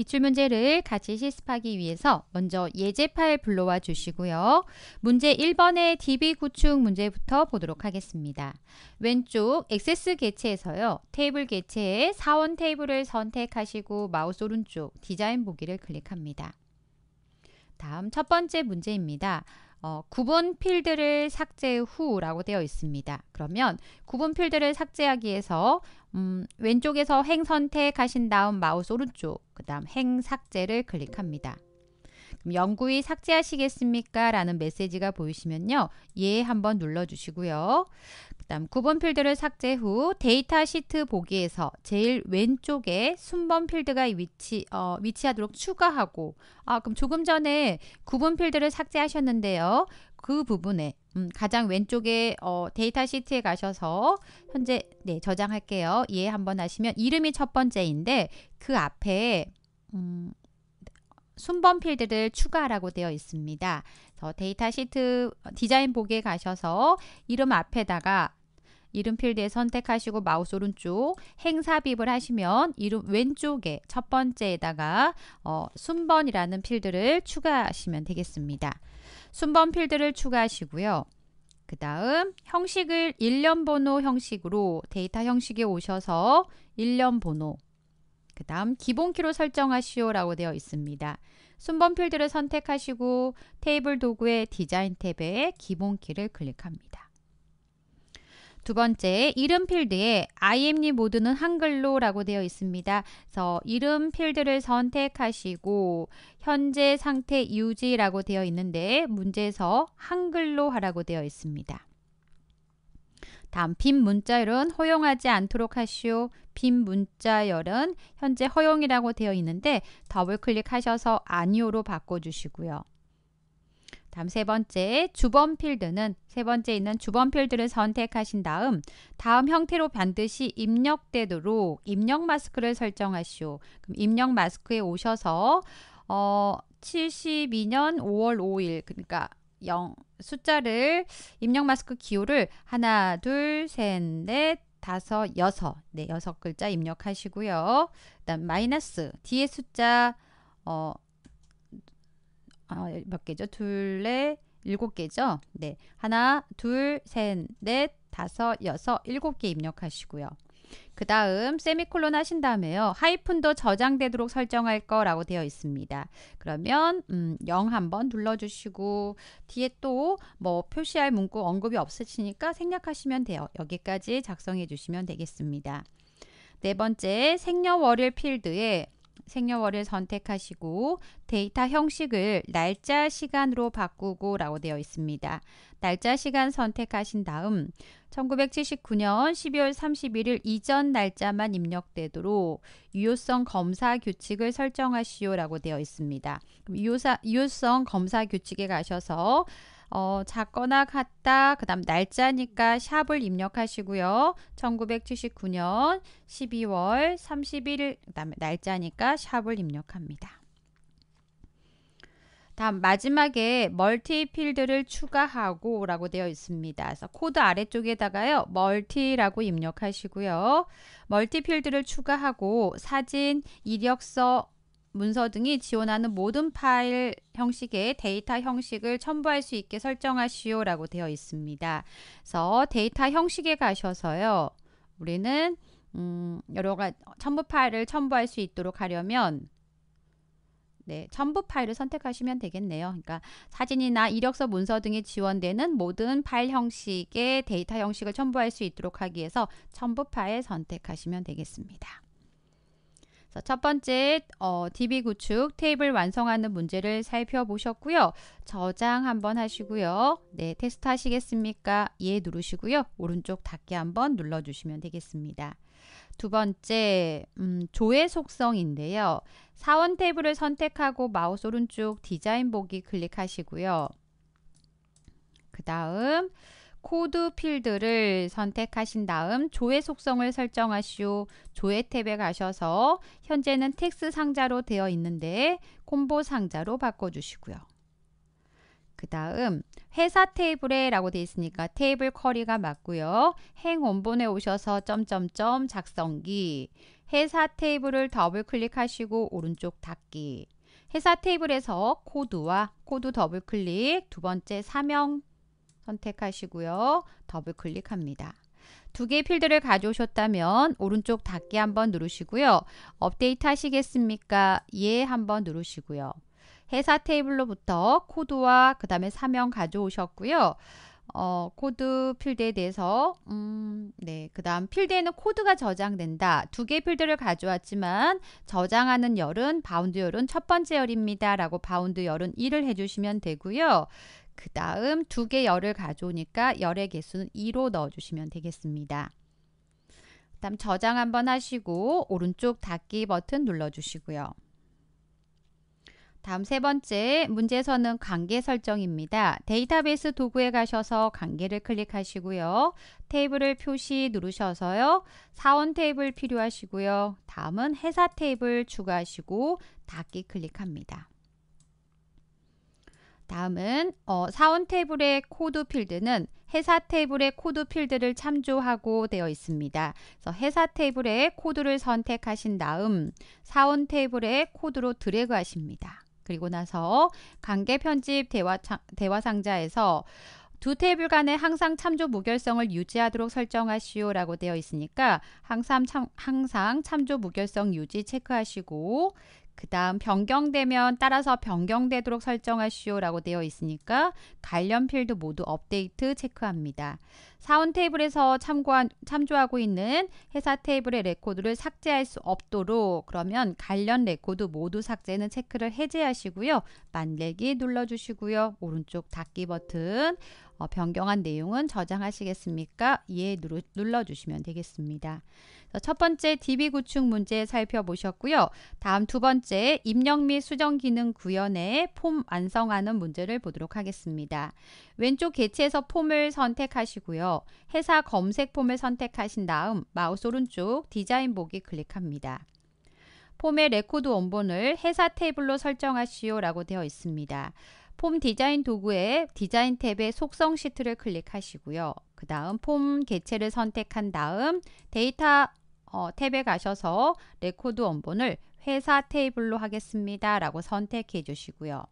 기출문제를 같이 실습하기 위해서 먼저 예제 파일 불러와 주시고요. 문제 1번의 DB 구축 문제부터 보도록 하겠습니다. 왼쪽 액세스 개체에서요. 테이블 개체에 사원 테이블을 선택하시고 마우스 오른쪽 디자인 보기를 클릭합니다. 다음 첫 번째 문제입니다. 어, 구분 필드를 삭제 후라고 되어 있습니다. 그러면 구분 필드를 삭제하기 위해서 음, 왼쪽에서 행 선택하신 다음 마우스 오른쪽 그 다음 행 삭제를 클릭합니다. 그럼 영구히 삭제하시겠습니까? 라는 메시지가 보이시면요. 예 한번 눌러주시고요. 다음 9번 필드를 삭제 후 데이터 시트 보기에서 제일 왼쪽에 순번 필드가 위치, 어, 위치하도록 추가하고 아, 그럼 조금 전에 9번 필드를 삭제하셨는데요. 그 부분에 음, 가장 왼쪽에 어, 데이터 시트에 가셔서 현재 네, 저장할게요. 예 한번 하시면 이름이 첫 번째인데 그 앞에 음, 순번 필드를 추가하라고 되어 있습니다. 데이터 시트 디자인 보기에 가셔서 이름 앞에다가 이름 필드에 선택하시고 마우스 오른쪽 행삽입을 하시면 이름 왼쪽에 첫 번째에다가 어, 순번이라는 필드를 추가하시면 되겠습니다. 순번 필드를 추가하시고요. 그 다음 형식을 일련 번호 형식으로 데이터 형식에 오셔서 일련 번호 그 다음 기본 키로 설정하시오 라고 되어 있습니다. 순번 필드를 선택하시고 테이블 도구의 디자인 탭에 기본 키를 클릭합니다. 두 번째, 이름 필드에 IM님 모두는 한글로라고 되어 있습니다. 그래서 이름 필드를 선택하시고 현재 상태 유지라고 되어 있는데 문제에서 한글로 하라고 되어 있습니다. 다음 빈 문자열은 허용하지 않도록 하시오. 빈 문자열은 현재 허용이라고 되어 있는데 더블 클릭하셔서 아니오로 바꿔주시고요. 다음 세 번째 주범 필드는 세 번째 있는 주범 필드를 선택하신 다음 다음 형태로 반드시 입력되도록 입력 마스크를 설정하시오. 그럼 입력 마스크에 오셔서 어 72년 5월 5일 그러니까 0 숫자를 입력 마스크 기호를 하나 둘 셋 넷 다섯 여섯 네 여섯 글자 입력하시고요. 그다음 마이너스 뒤에 숫자 어 아, 몇 개죠? 둘, 넷, 일곱 개죠? 네. 하나, 둘, 셋, 넷, 다섯, 여섯, 일곱 개 입력하시고요. 그 다음 세미콜론 하신 다음에요. 하이픈도 저장되도록 설정할 거라고 되어 있습니다. 그러면 음, 0 한번 눌러주시고 뒤에 또 뭐 표시할 문구 언급이 없으시니까 생략하시면 돼요. 여기까지 작성해 주시면 되겠습니다. 네 번째 생년월일 필드에 생년월일 선택하시고 데이터 형식을 날짜 시간으로 바꾸고 라고 되어 있습니다. 날짜 시간 선택하신 다음 1979년 12월 31일 이전 날짜만 입력되도록 유효성 검사 규칙을 설정하시오 라고 되어 있습니다. 유효성 검사 규칙에 가셔서 어, 작거나 같다. 그 다음 날짜니까 샵을 입력하시고요. 1979년 12월 31일, 그 다음에 날짜니까 샵을 입력합니다. 다음 마지막에 멀티 필드를 추가하고 라고 되어 있습니다. 그래서 코드 아래쪽에다가요. 멀티라고 입력하시고요. 멀티 필드를 추가하고 사진, 이력서, 문서 등이 지원하는 모든 파일 형식의 데이터 형식을 첨부할 수 있게 설정하시오라고 되어 있습니다. 그래서 데이터 형식에 가셔서요. 우리는 음, 여러 가지 첨부 파일을 첨부할 수 있도록 하려면 네, 첨부 파일을 선택하시면 되겠네요. 그러니까 사진이나 이력서 문서 등이 지원되는 모든 파일 형식의 데이터 형식을 첨부할 수 있도록 하기 위해서 첨부 파일 선택하시면 되겠습니다. 자, 첫 번째 어, DB 구축 테이블 완성하는 문제를 살펴보셨고요. 저장 한번 하시고요. 네, 테스트 하시겠습니까? 예 누르시고요. 오른쪽 닫기 한번 눌러주시면 되겠습니다. 두 번째, 음, 조회 속성인데요. 사원 테이블을 선택하고 마우스 오른쪽 디자인 보기 클릭하시고요. 그 다음 코드 필드를 선택하신 다음 조회 속성을 설정하시오. 조회 탭에 가셔서 현재는 텍스 상자로 되어 있는데 콤보 상자로 바꿔주시고요. 그 다음 회사 테이블에 라고 되어 있으니까 테이블 커리가 맞고요. 행 원본에 오셔서 점점점 작성기 회사 테이블을 더블 클릭하시고 오른쪽 닫기 회사 테이블에서 코드와 코드 더블 클릭 두 번째 사명 선택하시고요. 더블 클릭합니다. 두 개의 필드를 가져오셨다면 오른쪽 닫기 한번 누르시고요. 업데이트 하시겠습니까? 예 한번 누르시고요. 회사 테이블로부터 코드와 그 다음에 사명 가져오셨고요. 어, 코드 필드에 대해서 음, 네, 그 다음 필드에는 코드가 저장된다. 두 개의 필드를 가져왔지만 저장하는 열은 바운드 열은 첫 번째 열입니다. 라고 바운드 열은 1을 해주시면 되고요. 그 다음 두 개 열을 가져오니까 열의 개수는 2로 넣어주시면 되겠습니다. 다음 저장 한번 하시고 오른쪽 닫기 버튼 눌러주시고요. 다음 세 번째 문제에서는 관계 설정입니다. 데이터베이스 도구에 가셔서 관계를 클릭하시고요. 테이블을 표시 누르셔서요. 사원 테이블 필요하시고요. 다음은 회사 테이블 추가하시고 닫기 클릭합니다. 다음은 어, 사원 테이블의 코드 필드는 회사 테이블의 코드 필드를 참조하고 되어 있습니다. 그래서 회사 테이블의 코드를 선택하신 다음 사원 테이블의 코드로 드래그 하십니다. 그리고 나서 관계 편집 대화, 대화 상자에서 두 테이블 간에 항상 참조 무결성을 유지하도록 설정하시오 라고 되어 있으니까 항상, 참, 항상 참조 무결성 유지 체크하시고 그 다음 변경되면 따라서 변경되도록 설정하시오라고 되어 있으니까 관련 필드 모두 업데이트 체크합니다. 사원 테이블에서 참고한, 참조하고 있는 회사 테이블의 레코드를 삭제할 수 없도록 그러면 관련 레코드 모두 삭제는 체크를 해제하시고요. 만들기 눌러주시고요. 오른쪽 닫기 버튼 어, 변경한 내용은 저장하시겠습니까? 예 누르, 눌러주시면 되겠습니다. 첫 번째 DB 구축 문제 살펴보셨고요. 다음 두 번째 입력 및 수정 기능 구현에 폼 완성하는 문제를 보도록 하겠습니다. 왼쪽 개체에서 폼을 선택하시고요. 회사 검색 폼을 선택하신 다음 마우스 오른쪽 디자인 보기 클릭합니다. 폼의 레코드 원본을 회사 테이블로 설정하시오 라고 되어 있습니다. 폼 디자인 도구의 디자인 탭의 속성 시트를 클릭하시고요. 그 다음 폼 개체를 선택한 다음 데이터 어, 탭에 가셔서 레코드 원본을 회사 테이블로 하겠습니다. 라고 선택해 주시고요.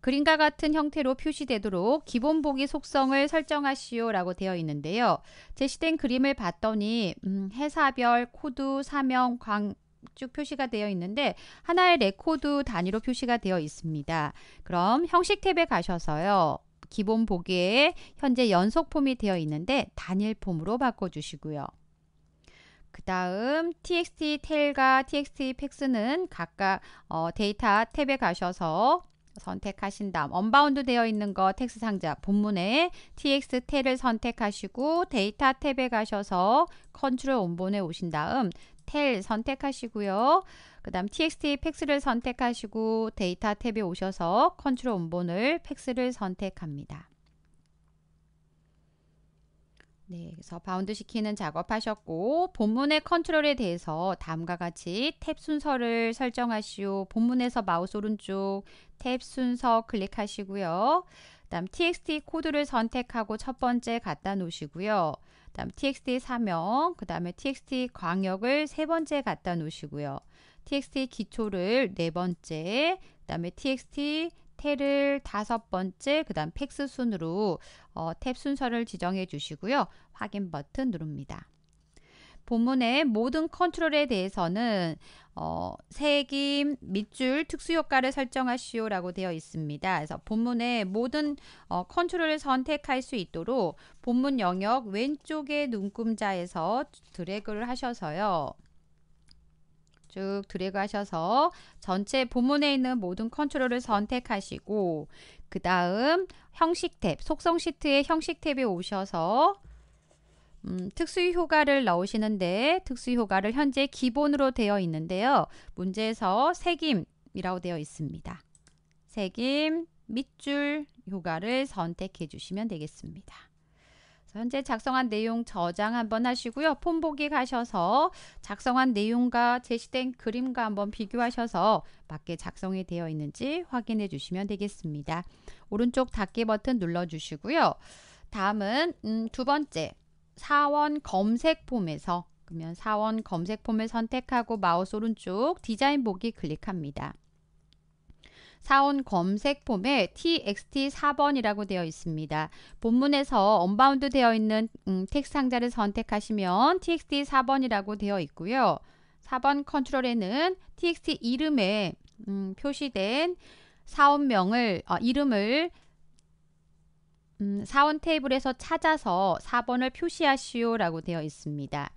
그림과 같은 형태로 표시되도록 기본 보기 속성을 설정하시오 라고 되어 있는데요. 제시된 그림을 봤더니 음, 회사별 코드, 사명, 광, 쭉 표시가 되어 있는데 하나의 레코드 단위로 표시가 되어 있습니다. 그럼 형식 탭에 가셔서요. 기본 보기에 현재 연속 폼이 되어 있는데 단일 폼으로 바꿔주시고요. 그 다음 txt 텔과 txt 팩스는 각각 어, 데이터 탭에 가셔서 선택하신 다음 언바운드 되어 있는 거 텍스 상자 본문에 txt 텔을 선택하시고 데이터 탭에 가셔서 컨트롤 온본에 오신 다음 텔 선택하시고요. 그 다음 txt 팩스를 선택하시고 데이터 탭에 오셔서 컨트롤 원본을 팩스를 선택합니다. 네, 그래서 바운드 시키는 작업하셨고 본문의 컨트롤에 대해서 다음과 같이 탭 순서를 설정하시오. 본문에서 마우스 오른쪽 탭 순서 클릭하시고요. 그 다음 txt 코드를 선택하고 첫 번째 갖다 놓으시고요. 다음 txt 사명, 그 다음에 txt 광역을 세 번째 갖다 놓으시고요. txt 기초를 네 번째, 그 다음에 txt 탭을 다섯 번째, 그 다음 팩스 순으로 어, 탭 순서를 지정해 주시고요. 확인 버튼 누릅니다. 본문의 모든 컨트롤에 대해서는 어, 세김 밑줄 특수효과를 설정하시오라고 되어 있습니다. 그래서 본문의 모든 어, 컨트롤을 선택할 수 있도록 본문 영역 왼쪽의 눈금자에서 드래그를 하셔서요. 쭉 드래그 하셔서 전체 본문에 있는 모든 컨트롤을 선택하시고 그 다음 형식 탭, 속성 시트의 형식 탭에 오셔서 음, 특수효과를 넣으시는데 특수효과를 현재 기본으로 되어 있는데요. 문제에서 색임이라고 되어 있습니다. 색임 밑줄 효과를 선택해 주시면 되겠습니다. 현재 작성한 내용 저장 한번 하시고요. 폰 보기 가셔서 작성한 내용과 제시된 그림과 한번 비교하셔서 맞게 작성이 되어 있는지 확인해 주시면 되겠습니다. 오른쪽 닫기 버튼 눌러 주시고요. 다음은 음, 두 번째 사원 검색 폼에서 그러면 사원 검색 폼을 선택하고 마우스 오른쪽 디자인 보기 클릭합니다. 사원 검색 폼에 txt 4번이라고 되어 있습니다. 본문에서 언바운드 되어 있는 음, 텍스트 상자를 선택하시면 txt 4번이라고 되어 있고요. 4번 컨트롤에는 txt 이름에 음, 표시된 사원명을 어, 이름을 음, 사원 테이블에서 찾아서 4번을 표시하시오 라고 되어 있습니다.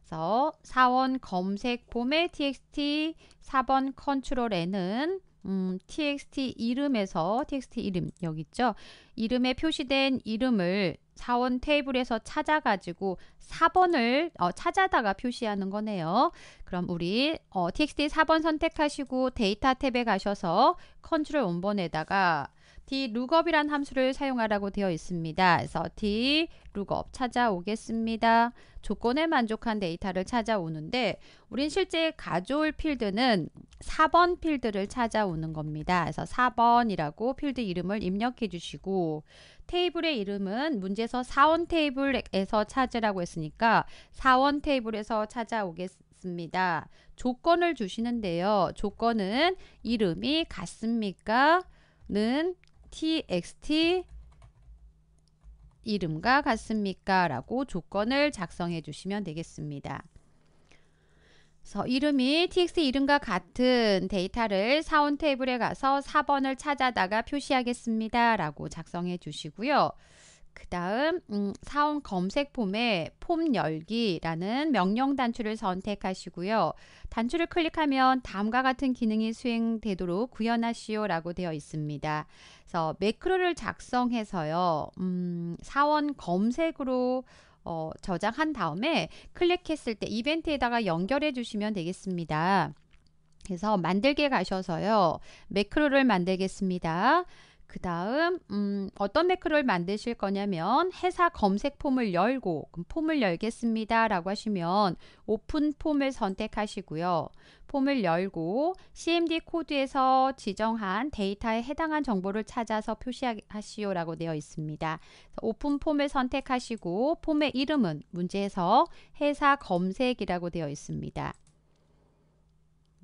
그래서 사원 검색 봄의 txt 4번 컨트롤 n은 음, txt 이름에서 txt 이름 여기 있죠. 이름에 표시된 이름을 사원 테이블에서 찾아가지고 4번을 어, 찾아다가 표시하는 거네요. 그럼 우리 어, txt 4번 선택하시고 데이터 탭에 가셔서 컨트롤 원번에다가 dlookup이란 함수를 사용하라고 되어 있습니다. 그래서 dlookup 찾아오겠습니다. 조건에 만족한 데이터를 찾아오는데 우린 실제 가져올 필드는 4번 필드를 찾아오는 겁니다. 그래서 4번이라고 필드 이름을 입력해 주시고 테이블의 이름은 문제에서 사원 테이블에서 찾으라고 했으니까 사원 테이블에서 찾아오겠습니다. 조건을 주시는데요. 조건은 이름이 같습니까? 는 txt 이름과 같습니까? 라고 조건을 작성해 주시면 되겠습니다. 그래서 이름이 txt 이름과 같은 데이터를 사원 테이블에 가서 4번을 찾아다가 표시하겠습니다. 라고 작성해 주시고요. 그 다음 음, 사원 검색 폼에 폼 열기라는 명령 단추를 선택하시고요. 단추를 클릭하면 다음과 같은 기능이 수행되도록 구현하시오 라고 되어 있습니다. 그래서 매크로를 작성해서요. 음, 사원 검색으로 어, 저장한 다음에 클릭했을 때 이벤트에다가 연결해 주시면 되겠습니다. 그래서 만들게 가셔서요. 매크로를 만들겠습니다. 그 다음 음, 어떤 매크로를 만드실 거냐면 회사 검색 폼을 열고 그럼 폼을 열겠습니다 라고 하시면 오픈 폼을 선택하시고요. 폼을 열고 CMD 코드에서 지정한 데이터에 해당한 정보를 찾아서 표시하시오 라고 되어 있습니다. 오픈 폼을 선택하시고 폼의 이름은 문제에서 회사 검색이라고 되어 있습니다.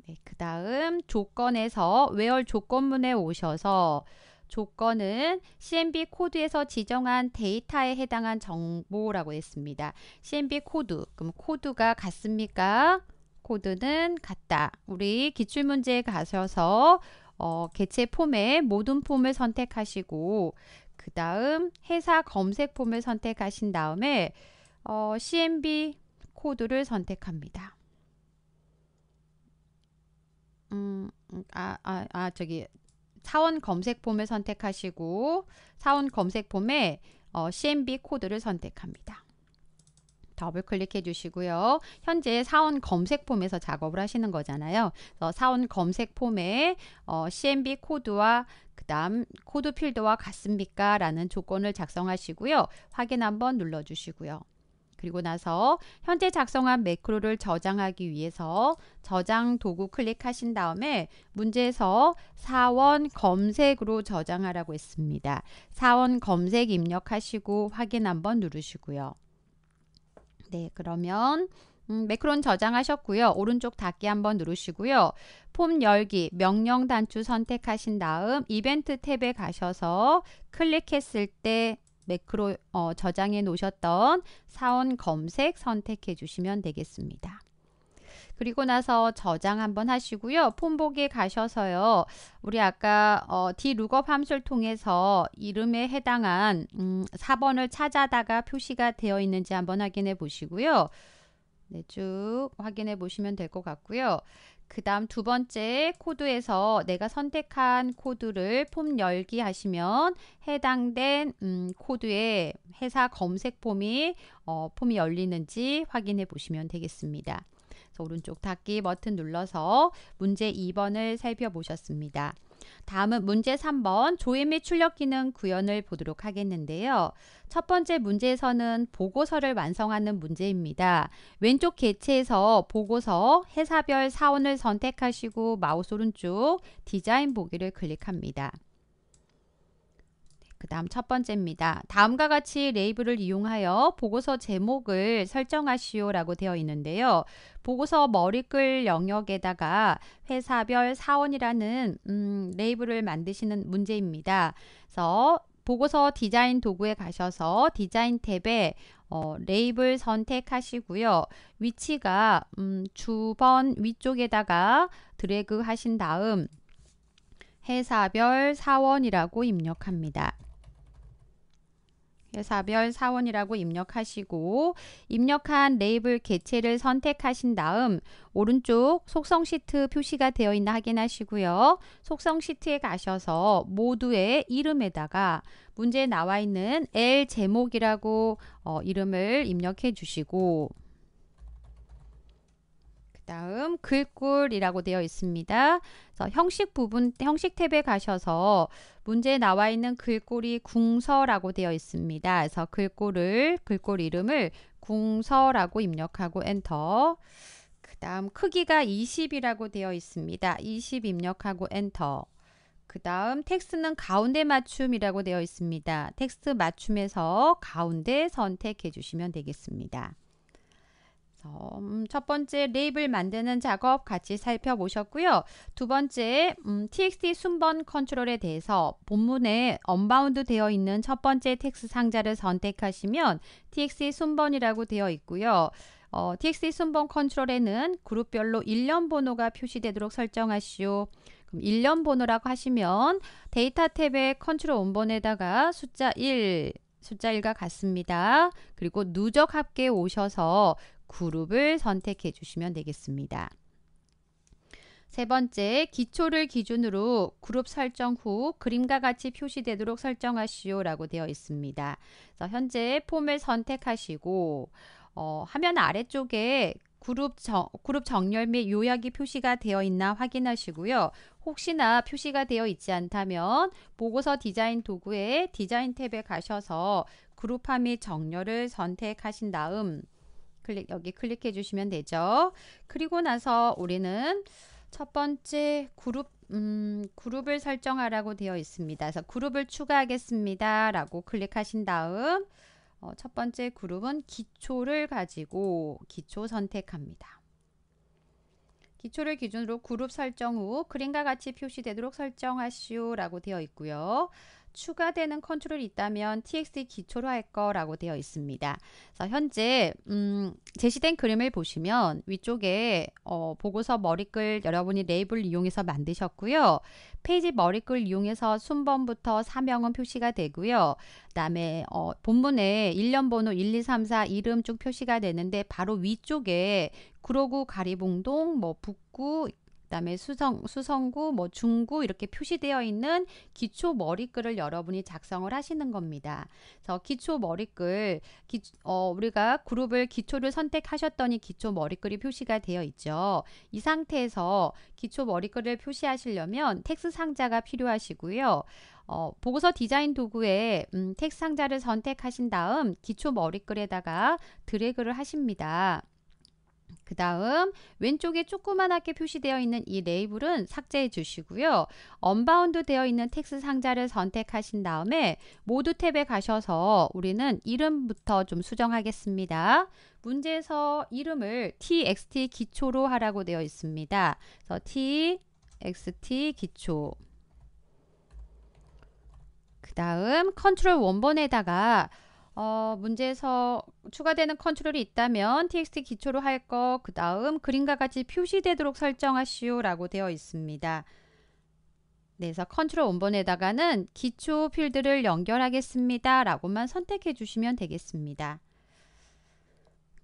네, 그 다음 조건에서 외열 조건문에 오셔서 조건은 CMB 코드에서 지정한 데이터에 해당한 정보라고 했습니다. CMB 코드, 그럼 코드가 같습니까? 코드는 같다. 우리 기출문제에 가셔서 어, 개체 폼의 모든 폼을 선택하시고 그 다음 회사 검색 폼을 선택하신 다음에 어, CMB 코드를 선택합니다. 음, 음, 아, 아, 아, 저기 사원 검색 폼을 선택하시고 사원 검색 폼에 어, CMB 코드를 선택합니다. 더블 클릭해 주시고요. 현재 사원 검색 폼에서 작업을 하시는 거잖아요. 사원 검색 폼에 어, CMB 코드와 그 다음 코드 필드와 같습니까? 라는 조건을 작성하시고요. 확인 한번 눌러주시고요. 그리고 나서 현재 작성한 매크로를 저장하기 위해서 저장 도구 클릭하신 다음에 문제에서 사원 검색으로 저장하라고 했습니다. 사원 검색 입력하시고 확인 한번 누르시고요. 네, 그러면 음, 매크론 저장하셨고요. 오른쪽 닫기 한번 누르시고요. 폼 열기 명령 단추 선택하신 다음 이벤트 탭에 가셔서 클릭했을 때 매크로 어, 저장해 놓으셨던 사원 검색 선택해 주시면 되겠습니다. 그리고 나서 저장 한번 하시고요. 폰보에 가셔서요. 우리 아까 어, dlookup 함수를 통해서 이름에 해당한 음, 4번을 찾아다가 표시가 되어 있는지 한번 확인해 보시고요. 네, 쭉 확인해 보시면 될 것 같고요. 그 다음 두 번째 코드에서 내가 선택한 코드를 폼 열기 하시면 해당된 음, 코드의 회사 검색 폼이 어, 폼이 열리는지 확인해 보시면 되겠습니다. 오른쪽 닫기 버튼 눌러서 문제 2번을 살펴보셨습니다. 다음은 문제 3번 조회 및 출력 기능 구현을 보도록 하겠는데요. 첫 번째 문제에서는 보고서를 완성하는 문제입니다. 왼쪽 개체에서 보고서 회사별 사원을 선택하시고 마우스 오른쪽 디자인 보기를 클릭합니다. 그 다음 첫 번째입니다. 다음과 같이 레이블을 이용하여 보고서 제목을 설정하시오 라고 되어 있는데요. 보고서 머리글 영역에다가 회사별 사원이라는 음, 레이블을 만드시는 문제입니다. 그래서 보고서 디자인 도구에 가셔서 디자인 탭에 어, 레이블 선택하시고요. 위치가 음, 주번 위쪽에다가 드래그 하신 다음 회사별 사원이라고 입력합니다. 사별 사원이라고 입력하시고 입력한 레이블 개체를 선택하신 다음 오른쪽 속성 시트 표시가 되어 있나 확인하시고요. 속성 시트에 가셔서 모두의 이름에다가 문제에 나와 있는 L 제목이라고 어, 이름을 입력해 주시고 다음 글꼴이라고 되어 있습니다. 그래서 형식 부분 형식 탭에 가셔서 문제에 나와 있는 글꼴이 궁서라고 되어 있습니다. 그래서 글꼴을 글꼴 이름을 궁서라고 입력하고 엔터. 그 다음 크기가 20이라고 되어 있습니다. 20 입력하고 엔터. 그 다음 텍스트는 가운데 맞춤이라고 되어 있습니다. 텍스트 맞춤에서 가운데 선택해 주시면 되겠습니다. 그래서 음, 첫 번째 레이블 만드는 작업 같이 살펴보셨고요. 두 번째 음, txt 순번 컨트롤에 대해서 본문에 언바운드 되어 있는 첫 번째 텍스 트 상자를 선택하시면 txt 순번이라고 되어 있고요. 어, txt 순번 컨트롤에는 그룹별로 일련 번호가 표시되도록 설정하시오. 그럼 1년 번호라고 하시면 데이터 탭의 컨트롤 원본에다가 숫자 1, 숫자 1과 같습니다. 그리고 누적 합계에 오셔서 그룹을 선택해 주시면 되겠습니다. 세 번째, 기초를 기준으로 그룹 설정 후 그림과 같이 표시되도록 설정하시오 라고 되어 있습니다. 현재 폼을 선택하시고 어, 화면 아래쪽에 그룹, 정, 그룹 정렬 및 요약이 표시가 되어 있나 확인하시고요. 혹시나 표시가 되어 있지 않다면 보고서 디자인 도구의 디자인 탭에 가셔서 그룹화 및 정렬을 선택하신 다음 클릭 여기 클릭해 주시면 되죠. 그리고 나서 우리는 첫 번째 그룹 음, 그룹을 설정하라고 되어 있습니다. 그래서 그룹을 추가하겠습니다. 라고 클릭하신 다음 어, 첫 번째 그룹은 기초를 가지고 기초 선택합니다. 기초를 기준으로 그룹 설정 후 그림과 같이 표시되도록 설정하시오 라고 되어 있고요. 추가되는 컨트롤이 있다면 txt 기초로 할 거라고 되어 있습니다. 그래서 현재 음, 제시된 그림을 보시면 위쪽에 어, 보고서 머리글 여러분이 레이블 이용해서 만드셨고요. 페이지 머리글 이용해서 순번부터 사명은 표시가 되고요. 그다음에 어, 본문에 일련 번호 1, 2, 3, 4 이름 쭉 표시가 되는데 바로 위쪽에 구로구 가리봉동 뭐 북구 그다음에 수성 수성구 뭐 중구 이렇게 표시되어 있는 기초 머리글을 여러분이 작성을 하시는 겁니다. 그래서 기초 머리글 기, 어, 우리가 그룹을 기초를 선택하셨더니 기초 머리글이 표시가 되어 있죠. 이 상태에서 기초 머리글을 표시하시려면 텍스 상자가 필요하시고요. 어, 보고서 디자인 도구에 음, 텍스 상자를 선택하신 다음 기초 머리글에다가 드래그를 하십니다. 그 다음 왼쪽에 조그만하게 표시되어 있는 이 레이블은 삭제해 주시고요. 언바운드 되어 있는 텍스 상자를 선택하신 다음에 모두 탭에 가셔서 우리는 이름부터 좀 수정하겠습니다. 문제에서 이름을 txt 기초로 하라고 되어 있습니다. 그래서 txt 기초 그 다음 컨트롤 원본에다가 어, 문제에서 추가되는 컨트롤이 있다면 txt 기초로 할 거 그 다음 그림과 같이 표시되도록 설정하시오 라고 되어 있습니다. 네, 그래서 컨트롤 원본에다가는 기초 필드를 연결하겠습니다 라고만 선택해 주시면 되겠습니다.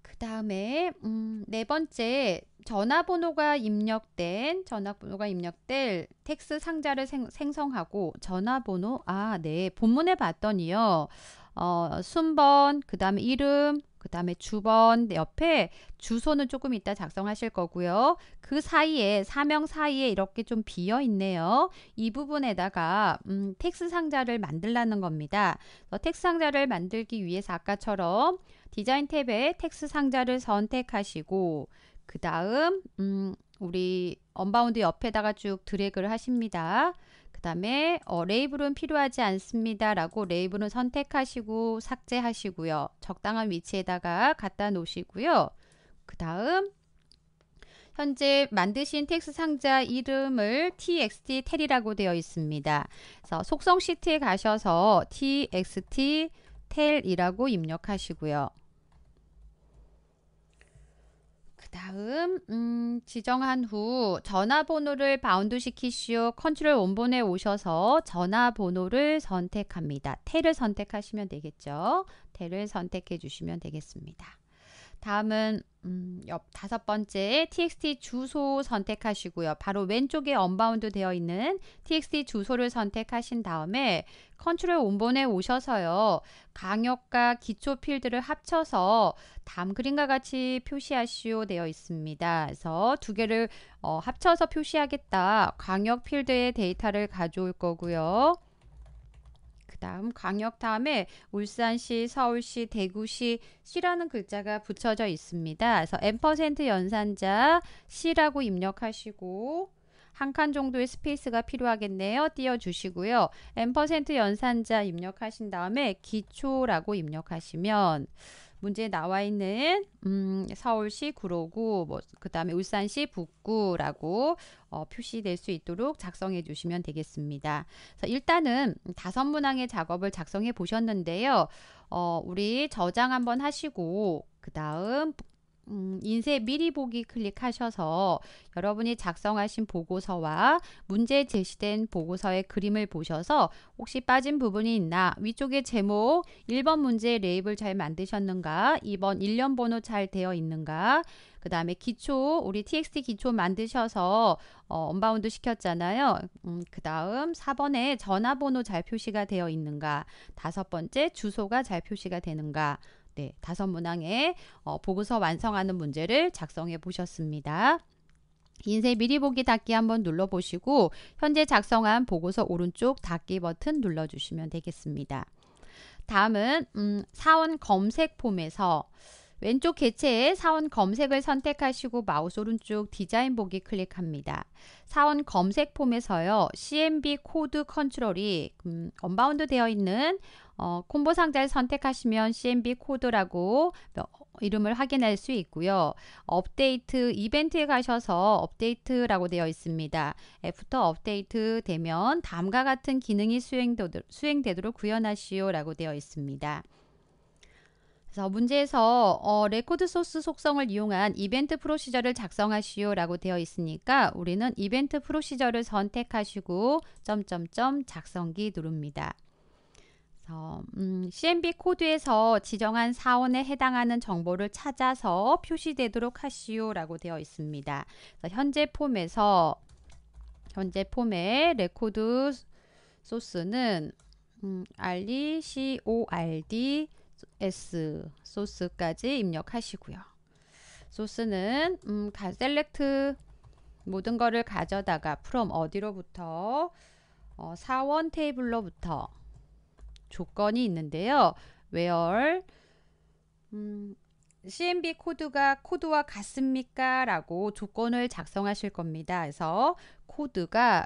그 다음에 음, 네 번째 전화번호가 입력된 전화번호가 입력될 텍스 상자를 생, 성하고 전화번호 아 네 본문에 봤더니요 어, 순번, 그 다음에 이름, 그 다음에 주번 네, 옆에 주소는 조금 이따 작성하실 거고요. 그 사이에 사명 사이에 이렇게 좀 비어 있네요. 이 부분에다가 음, 텍스 상자를 만들라는 겁니다. 텍스 상자를 만들기 위해서 아까처럼 디자인 탭에 텍스 상자를 선택하시고 그 다음 음, 우리 언바운드 옆에다가 쭉 드래그를 하십니다. 다음에 어, 레이블은 필요하지 않습니다 라고 레이블은 선택하시고 삭제하시고요. 적당한 위치에다가 갖다 놓으시고요. 그 다음 현재 만드신 텍스 상자 이름을 txt 텔이라고 되어 있습니다. 그래서 속성 시트에 가셔서 txt 텔이라고 입력하시고요. 다음 음, 지정한 후 전화번호를 바운드 시키시오. 컨트롤 원본에 오셔서 전화번호를 선택합니다. 테를 선택하시면 되겠죠. 테를 선택해 주시면 되겠습니다. 다음은 음, 옆 다섯 번째 txt 주소 선택하시고요. 바로 왼쪽에 언바운드 되어 있는 txt 주소를 선택하신 다음에 컨트롤 온본에 오셔서요. 강역과 기초 필드를 합쳐서 다음 그림과 같이 표시하시오 되어 있습니다. 그래서 두 개를 어, 합쳐서 표시하겠다. 강역 필드의 데이터를 가져올 거고요. 그다음 광역 다음에 울산시, 서울시, 대구시 시라는 글자가 붙여져 있습니다. 그래서 n% 연산자 시라고 입력하시고 한 칸 정도의 스페이스가 필요하겠네요. 띄워주시고요. n% 연산자 입력하신 다음에 기초라고 입력하시면 문제에 나와 있는 음, 서울시 구로구 뭐 그다음에 울산시 북구라고 어, 표시될 수 있도록 작성해 주시면 되겠습니다. 그래서 일단은 다섯 문항의 작업을 작성해 보셨는데요. 어, 우리 저장 한번 하시고 그 다음 음, 인쇄 미리 보기 클릭하셔서 여러분이 작성하신 보고서와 문제 제시된 보고서의 그림을 보셔서 혹시 빠진 부분이 있나 위쪽에 제목 1번 문제 레이블 잘 만드셨는가 2번 일련 번호 잘 되어 있는가 그 다음에 기초 우리 txt 기초 만드셔서 어, 언바운드 시켰잖아요 음, 그 다음 4번에 전화번호 잘 표시가 되어 있는가 다섯 번째 주소가 잘 표시가 되는가 네, 다섯 문항의 어, 보고서 완성하는 문제를 작성해 보셨습니다. 인쇄 미리 보기 닫기 한번 눌러보시고 현재 작성한 보고서 오른쪽 닫기 버튼 눌러주시면 되겠습니다. 다음은 음, 사원 검색 폼에서 왼쪽 개체에 사원 검색을 선택하시고 마우스 오른쪽 디자인 보기 클릭합니다. 사원 검색 폼에서요. CMB 코드 컨트롤이 음, 언바운드 되어 있는 어, 콤보 상자를 선택하시면 CMB 코드라고 어, 이름을 확인할 수 있고요. 업데이트 이벤트에 가셔서 업데이트라고 되어 있습니다. 애프터 업데이트 되면 다음과 같은 기능이 수행도, 수행되도록 구현하시오 라고 되어 있습니다. 그래서 문제에서 어, 레코드 소스 속성을 이용한 이벤트 프로시저를 작성하시오 라고 되어 있으니까 우리는 이벤트 프로시저를 선택하시고 점점점 작성기 누릅니다. 그래서 음, CMB 코드에서 지정한 사원에 해당하는 정보를 찾아서 표시되도록 하시오 라고 되어 있습니다. 현재 폼에서 현재 폼의 레코드 소스는 음, RECORD s 소스까지 입력하시고요. 소스는 음, 가, 셀렉트 모든 거를 가져다가 from 어디로부터 어, 사원 테이블로부터 조건이 있는데요. where 음, CMB 코드가 코드와 같습니까? 라고 조건을 작성하실 겁니다. 그래서 코드가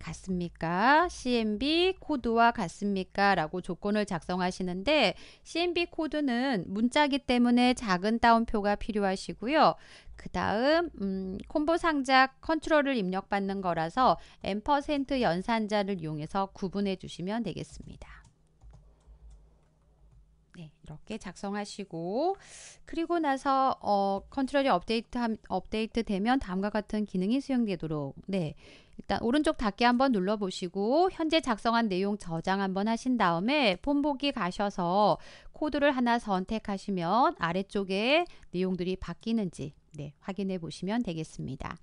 같습니까? CMB 코드와 같습니까? 라고 조건을 작성하시는데 CMB 코드는 문자기 때문에 작은 따옴표가 필요하시고요. 그 다음 음, 콤보 상자 컨트롤을 입력받는 거라서 M% 연산자를 이용해서 구분해 주시면 되겠습니다. 네, 이렇게 작성하시고 그리고 나서 어, 컨트롤이 업데이트 업데이트 되면 다음과 같은 기능이 수행되도록 네. 일단 오른쪽 닫기 한번 눌러보시고 현재 작성한 내용 저장 한번 하신 다음에 본보기 가셔서 코드를 하나 선택하시면 아래쪽에 내용들이 바뀌는지 네, 확인해 보시면 되겠습니다.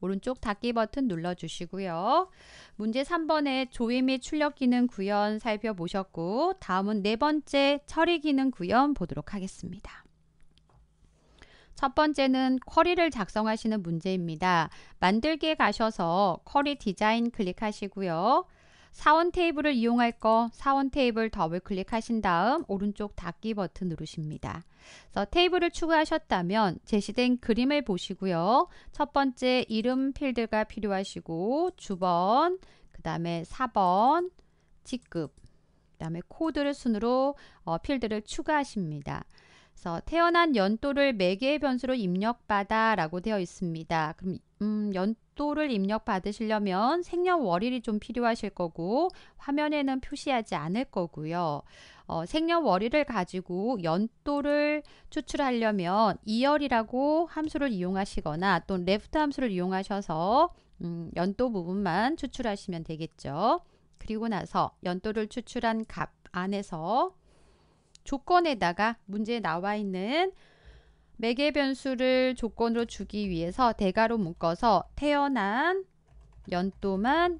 오른쪽 닫기 버튼 눌러주시고요. 문제 3번의 조회 및 출력 기능 구현 살펴보셨고 다음은 네 번째 처리 기능 구현 보도록 하겠습니다. 첫 번째는 쿼리를 작성하시는 문제입니다. 만들기에 가셔서 쿼리 디자인 클릭하시고요. 사원 테이블을 이용할 거 사원 테이블 더블 클릭하신 다음 오른쪽 닫기 버튼 누르십니다. 그래서 테이블을 추가하셨다면 제시된 그림을 보시고요. 첫 번째 이름 필드가 필요하시고 주번, 그 다음에 4번, 직급, 그 다음에 코드를 순으로 어, 필드를 추가하십니다. 그래서 태어난 연도를 매개의 변수로 입력받아라고 되어 있습니다. 그럼 음, 연도를 입력받으시려면 생년월일이 좀 필요하실 거고 화면에는 표시하지 않을 거고요. 어, 생년월일을 가지고 연도를 추출하려면 이열이라고 함수를 이용하시거나 또는 레프트 함수를 이용하셔서 음, 연도 부분만 추출하시면 되겠죠. 그리고 나서 연도를 추출한 값 안에서 조건에다가 문제에 나와 있는 매개 변수를 조건으로 주기 위해서 대괄호 묶어서 태어난 연도만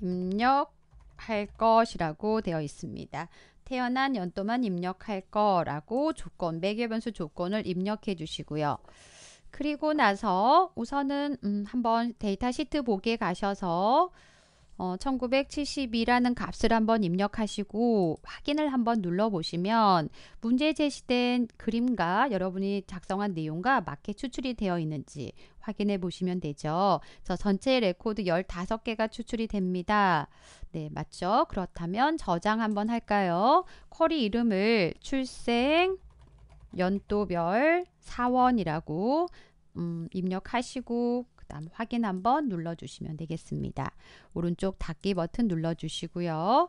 입력할 것이라고 되어 있습니다. 태어난 연도만 입력할 거라고 조건, 매개변수 조건을 입력해 주시고요. 그리고 나서 우선은 음, 한번 데이터 시트 보기에 가셔서 어, 1972라는 값을 한번 입력하시고 확인을 한번 눌러보시면 문제 제시된 그림과 여러분이 작성한 내용과 맞게 추출이 되어 있는지 확인해 보시면 되죠. 저 전체 레코드 15개가 추출이 됩니다. 네, 맞죠? 그렇다면 저장 한번 할까요? 쿼리 이름을 출생 연도별 사원이라고 음, 입력하시고 다음 확인 한번 눌러주시면 되겠습니다. 오른쪽 닫기 버튼 눌러주시고요.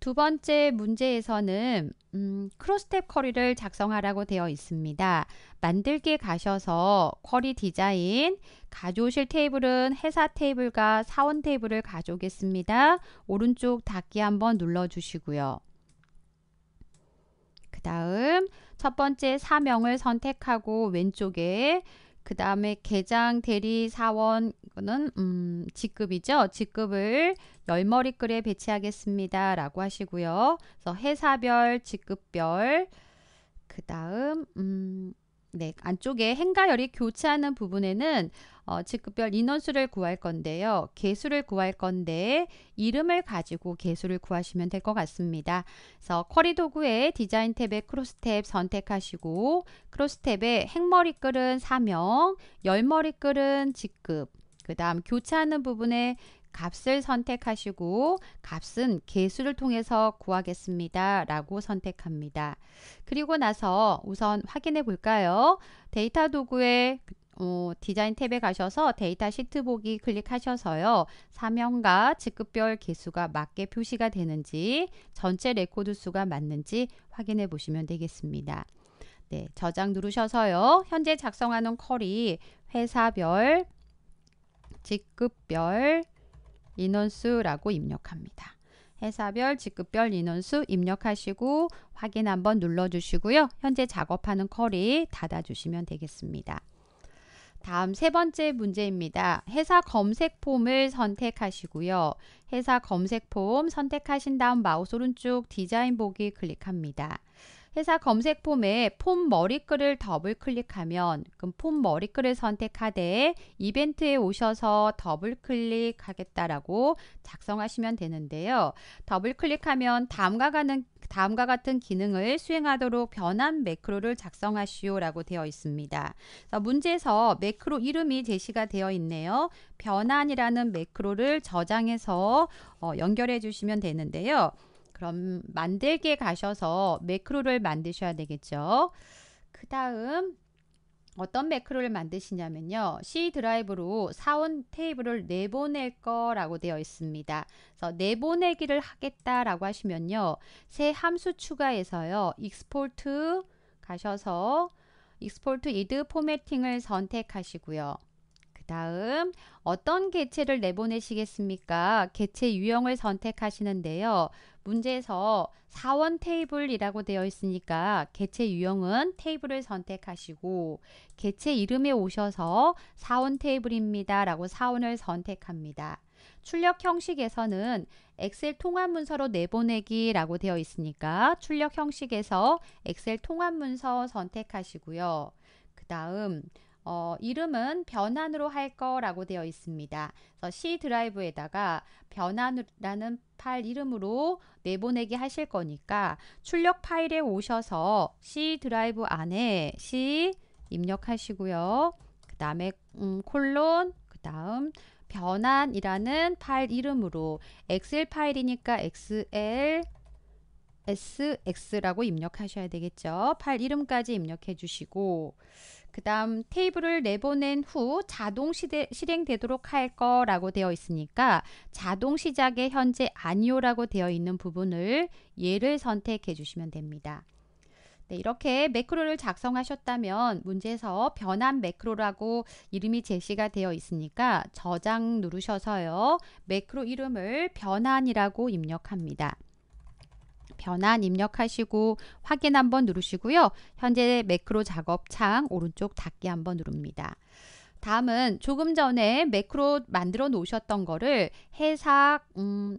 두 번째 문제에서는 음, 크로스탭 쿼리를 작성하라고 되어 있습니다. 만들기 가셔서 쿼리 디자인 가져오실 테이블은 회사 테이블과 사원 테이블을 가져오겠습니다. 오른쪽 닫기 한번 눌러주시고요. 그 다음 첫 번째 사명을 선택하고 왼쪽에 그 다음에 개장 대리 사원 이거는 음, 직급이죠. 직급을 열머리글에 배치하겠습니다. 라고 하시고요. 그래서 회사별, 직급별 그 다음 음, 네 안쪽에 행가열이 교체하는 부분에는 어, 직급별 인원수를 구할 건데요. 개수를 구할 건데 이름을 가지고 개수를 구하시면 될 것 같습니다. 그래서 쿼리 도구의 디자인 탭에 크로스탭 선택하시고 크로스탭에 행머리 끌은 사명, 열머리 끌은 직급, 그 다음 교차하는 부분에 값을 선택하시고 값은 개수를 통해서 구하겠습니다. 라고 선택합니다. 그리고 나서 우선 확인해 볼까요? 데이터 도구에 어, 디자인 탭에 가셔서 데이터 시트 보기 클릭하셔서요. 사명과 직급별 개수가 맞게 표시가 되는지 전체 레코드 수가 맞는지 확인해 보시면 되겠습니다. 네, 저장 누르셔서요. 현재 작성하는 컬이 회사별, 직급별, 인원수라고 입력합니다. 회사별, 직급별 인원수 입력하시고 확인 한번 눌러주시고요. 현재 작업하는 컬이 닫아주시면 되겠습니다. 다음 세 번째 문제입니다. 회사 검색 폼을 선택하시고요. 회사 검색 폼 선택하신 다음 마우스 오른쪽 디자인 보기 클릭합니다. 회사 검색 폼에 폼 머리글을 더블 클릭하면 그럼 폼 머리글을 선택하되 이벤트에 오셔서 더블 클릭하겠다라고 작성하시면 되는데요. 더블 클릭하면 다음과 같은 다음과 같은 기능을 수행하도록 변환 매크로를 작성하시오라고 되어 있습니다. 문제에서 매크로 이름이 제시가 되어 있네요. 변환이라는 매크로를 저장해서 어, 연결해 주시면 되는데요. 그럼 만들기에 가셔서 매크로를 만드셔야 되겠죠. 그 다음 어떤 매크로를 만드시냐면요. C 드라이브로 사원 테이블을 내보낼 거라고 되어 있습니다. 그래서 내보내기를 하겠다라고 하시면요. 새 함수 추가해서요. 익스포트 가셔서 익스포트 이드 포매팅을 선택하시고요. 그 다음 어떤 개체를 내보내시겠습니까? 개체 유형을 선택하시는데요. 문제에서 사원 테이블이라고 되어 있으니까 개체 유형은 테이블을 선택하시고 개체 이름에 오셔서 사원 테이블입니다 라고 사원을 선택합니다. 출력 형식에서는 엑셀 통합 문서로 내보내기 라고 되어 있으니까 출력 형식에서 엑셀 통합 문서 선택하시고요. 그 다음 어, 이름은 변환으로 할 거라고 되어 있습니다. 그래서 C 드라이브에다가 변환이라는 파일 이름으로 내보내기 하실 거니까 출력 파일에 오셔서 C 드라이브 안에 C 입력하시고요. 그 다음에 음, 콜론 그 다음 변환이라는 파일 이름으로 엑셀 파일이니까 XL SX라고 입력하셔야 되겠죠. 파일 이름까지 입력해 주시고 그 다음 테이블을 내보낸 후 자동 시대, 실행되도록 할 거라고 되어 있으니까 자동 시작에 현재 아니오라고 되어 있는 부분을 예를 선택해 주시면 됩니다. 네, 이렇게 매크로를 작성하셨다면 문제에서 변환 매크로라고 이름이 제시가 되어 있으니까 저장 누르셔서요. 매크로 이름을 변환이라고 입력합니다. 변환 입력하시고 확인 한번 누르시고요. 현재 매크로 작업 창 오른쪽 닫기 한번 누릅니다. 다음은 조금 전에 매크로 만들어 놓으셨던 거를 해석 음,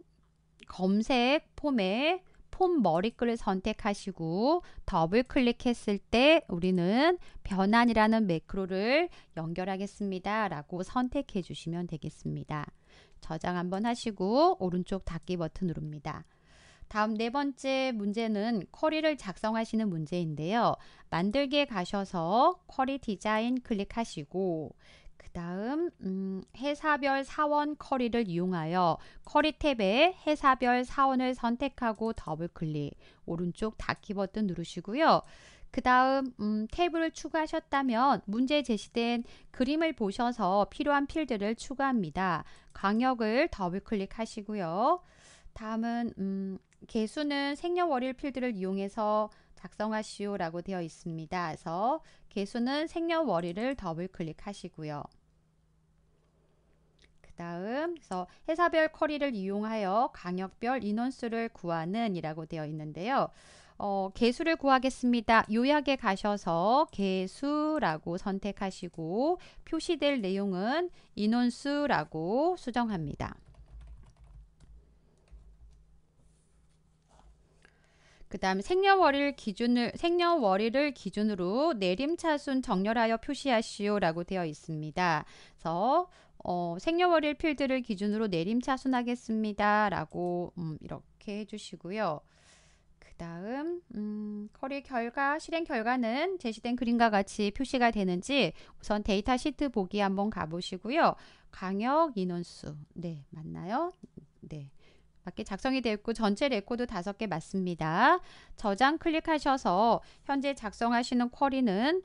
검색 폼에 폼 머리글을 선택하시고 더블 클릭했을 때 우리는 변환이라는 매크로를 연결하겠습니다. 라고 선택해 주시면 되겠습니다. 저장 한번 하시고 오른쪽 닫기 버튼 누릅니다. 다음 네 번째 문제는 쿼리를 작성하시는 문제인데요. 만들기에 가셔서 쿼리 디자인 클릭하시고 그 다음 음, 회사별 사원 쿼리를 이용하여 쿼리 탭에 회사별 사원을 선택하고 더블클릭 오른쪽 닫기 버튼 누르시고요. 그 다음 음, 탭을 추가하셨다면 문제 제시된 그림을 보셔서 필요한 필드를 추가합니다. 광역을 더블클릭하시고요. 다음은 음, 개수는 생년월일 필드를 이용해서 작성하시오 라고 되어 있습니다. 그래서 개수는 생년월일을 더블 클릭하시고요. 그 다음 그래서 회사별 커리를 이용하여 강역별 인원수를 구하는 이라고 되어 있는데요. 어, 개수를 구하겠습니다. 요약에 가셔서 개수라고 선택하시고 표시될 내용은 인원수라고 수정합니다. 그 다음에 생년월일 기준을 생년월일을 기준으로 내림차순 정렬하여 표시하시오라고 되어 있습니다. 그래서 어, 생년월일 필드를 기준으로 내림차순 하겠습니다라고 음, 이렇게 해주시고요. 그 다음 음, 커리 결과 실행 결과는 제시된 그림과 같이 표시가 되는지 우선 데이터 시트 보기 한번 가보시고요. 강역 인원수 네 맞나요? 네. 밖에 작성이 되어 고 전체 레코드 다섯 개 맞습니다. 저장 클릭하셔서 현재 작성하시는 쿼리는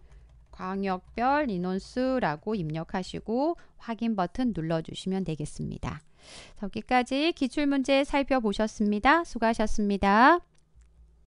광역별 인원수라고 입력하시고 확인 버튼 눌러주시면 되겠습니다. 여기까지 기출문제 살펴보셨습니다. 수고하셨습니다.